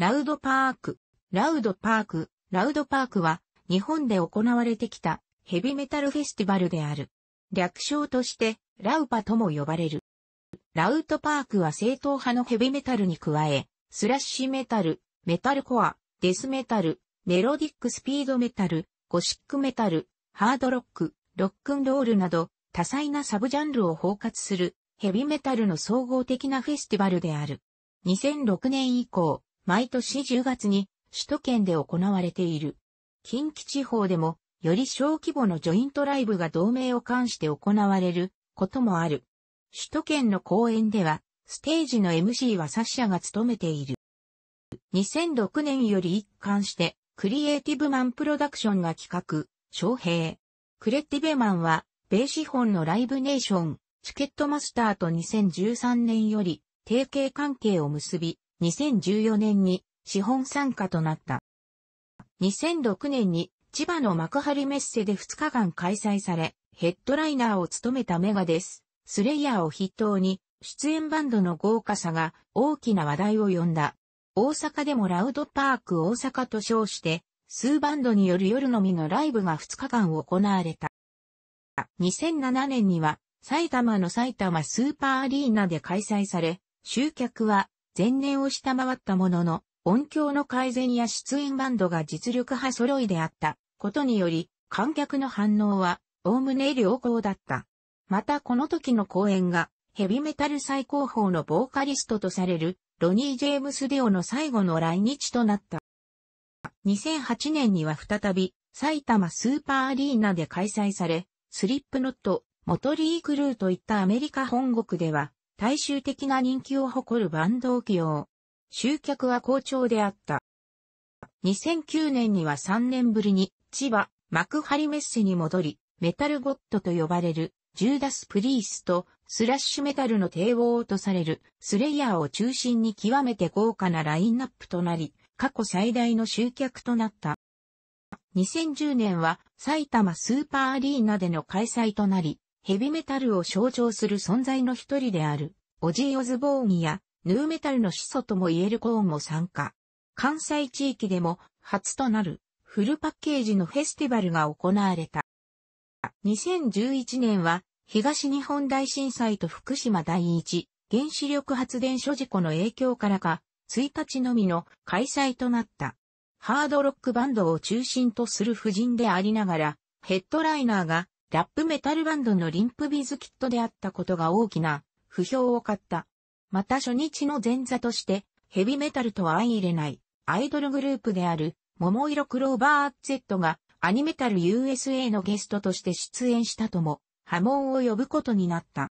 ラウドパーク。ラウドパーク。ラウドパークは、日本で行われてきたヘビメタルフェスティバルである。略称として、ラウパとも呼ばれる。ラウトパークは正統派のヘビメタルに加え、スラッシュメタル、メタルコア、デスメタル、メロディックスピードメタル、ゴシックメタル、ハードロック、ロックンロールなど、多彩なサブジャンルを包括するヘビメタルの総合的なフェスティバルである。2006年以降、毎年10月に首都圏で行われている。近畿地方でも、より小規模のジョイントライブが同盟を関して行われることもある。首都圏の公演では、ステージの MC はサッシャが務めている。2006年より一貫して、クリエイティブマンプロダクションが企画、招聘。クレティベマンは、米資本のライブネーション、チケットマスターと2013年より、提携関係を結び、2014年に資本参加となった。2006年に千葉の幕張メッセで2日間開催され、ヘッドライナーを務めたメガです。スレイヤーを筆頭に、出演バンドの豪華さが大きな話題を呼んだ。大阪でもラウドパーク大阪と称して、数バンドによる夜のみのライブが2日間行われた。2007年には埼玉の埼玉スーパーアリーナで開催され、集客は前年を下回ったものの、音響の改善や出演バンドが実力派揃いであったことにより、観客の反応は、おおむね良好だった。またこの時の公演が、ヘビメタル最高峰のボーカリストとされる、ロニー・ジェームス・デオの最後の来日となった。2008年には再び、埼玉スーパーアリーナで開催され、スリップノット、モトリー・クルーといったアメリカ本国では、大衆的な人気を誇るバンドを起用。集客は好調であった。2009年には3年ぶりに千葉幕張メッセに戻り、メタルゴッドと呼ばれるジューダス・プリースとスラッシュメタルの帝王とされるスレイヤーを中心に極めて豪華なラインナップとなり、過去最大の集客となった。2010年は埼玉スーパーアリーナでの開催となり、ヘビメタルを象徴する存在の一人である。オジー・オズボーンや、ヌーメタルの始祖とも言えるコーンも参加。関西地域でも初となるフルパッケージのフェスティバルが行われた。2011年は東日本大震災と福島第一原子力発電所事故の影響からか1日のみの開催となった。ハードロックバンドを中心とする婦人でありながらヘッドライナーがラップメタルバンドのリンプビズキットであったことが大きな不評を買った。また初日の前座として、ヘビメタルとは相入れない、アイドルグループである、桃色クローバー Z が、アニメタル USA のゲストとして出演したとも、波紋を呼ぶことになった。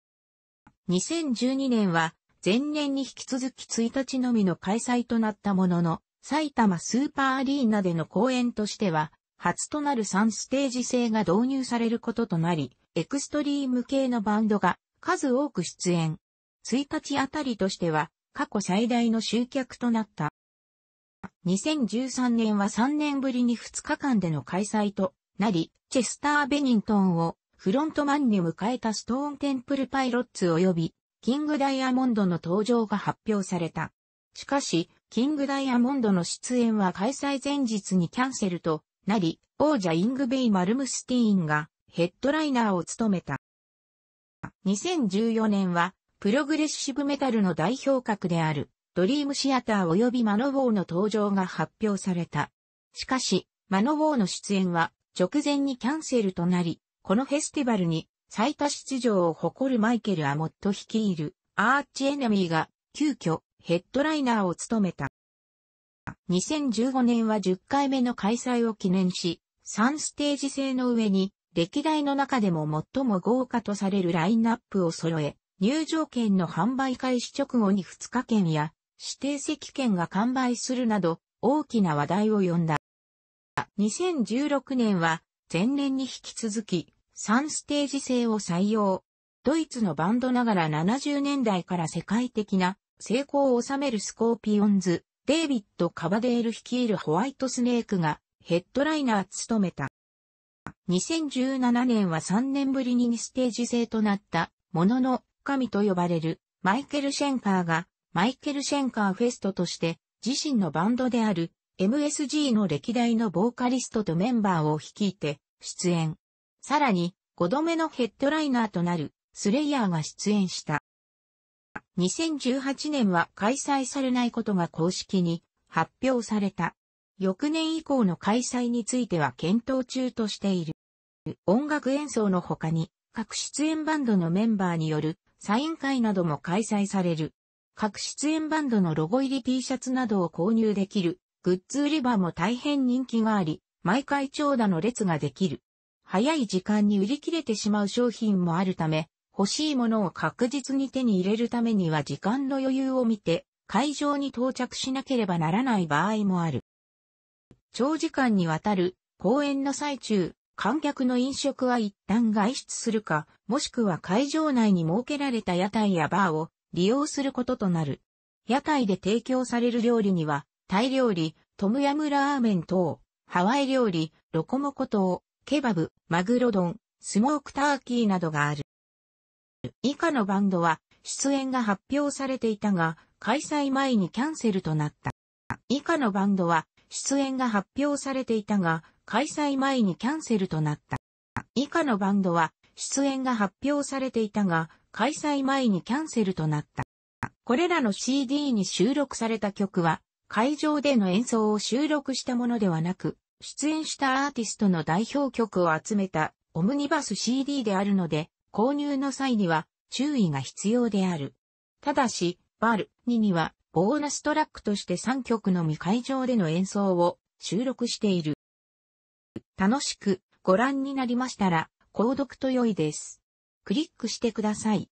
2012年は、前年に引き続き1日のみの開催となったものの、埼玉スーパーアリーナでの公演としては、初となる3ステージ制が導入されることとなり、エクストリーム系のバンドが数多く出演。1日あたりとしては過去最大の集客となった。2013年は3年ぶりに2日間での開催となり、チェスター・ベニントンをフロントマンに迎えたストーンテンプルパイロッツ及びキングダイヤモンドの登場が発表された。しかし、キングダイヤモンドの出演は開催前日にキャンセルとなり、王者イングベイ・マルムスティーンがヘッドライナーを務めた。2014年は、プログレッシブメタルの代表格である、ドリームシアター及びマノウォーの登場が発表された。しかし、マノウォーの出演は、直前にキャンセルとなり、このフェスティバルに、最多出場を誇るマイケル・アモット率いる、アーチエネミーが、急遽、ヘッドライナーを務めた。2015年は10回目の開催を記念し、3ステージ制の上に歴代の中でも最も豪華とされるラインナップを揃え、入場券の販売開始直後に2日券や指定席券が完売するなど大きな話題を呼んだ。2016年は前年に引き続き3ステージ制を採用。ドイツのバンドながら70年代から世界的な成功を収めるスコーピオンズ、デイビッド・カバデール率いるホワイトスネークがヘッドライナー務めた。2017年は3年ぶりに2ステージ制となった、ものの、神と呼ばれる、マイケル・シェンカーが、マイケル・シェンカーフェストとして、自身のバンドである、MSG の歴代のボーカリストとメンバーを率いて、出演。さらに、5度目のヘッドライナーとなる、スレイヤーが出演した。2018年は開催されないことが公式に発表された。翌年以降の開催については検討中としている。音楽演奏の他に、各出演バンドのメンバーによるサイン会なども開催される。各出演バンドのロゴ入り T シャツなどを購入できるグッズ売り場も大変人気があり、毎回長蛇の列ができる。早い時間に売り切れてしまう商品もあるため、欲しいものを確実に手に入れるためには時間の余裕を見て、会場に到着しなければならない場合もある。長時間にわたる公演の最中、観客の飲食は一旦外出するか、もしくは会場内に設けられた屋台やバーを利用することとなる。屋台で提供される料理には、タイ料理、トムヤムラーメン等、ハワイ料理、ロコモコ等、ケバブ、マグロ丼、スモークターキーなどがある。以下のバンドは出演が発表されていたが、開催前にキャンセルとなった。以下のバンドは出演が発表されていたが、開催前にキャンセルとなった。以下のバンドは、出演が発表されていたが、開催前にキャンセルとなった。これらの CD に収録された曲は、会場での演奏を収録したものではなく、出演したアーティストの代表曲を集めたオムニバス CD であるので、購入の際には注意が必要である。ただし、バル2にはボーナストラックとして3曲のみ会場での演奏を収録している。楽しくご覧になりましたら、購読と良いです。クリックしてください。